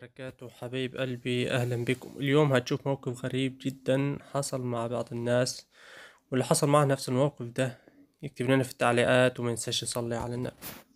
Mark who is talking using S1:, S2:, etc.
S1: وبركاته حبيب قلبي اهلا بكم اليوم هتشوف موقف غريب جدا حصل مع بعض الناس واللي حصل معه نفس الموقف ده يكتب لنا في التعليقات وما ينساش يصلي على النبي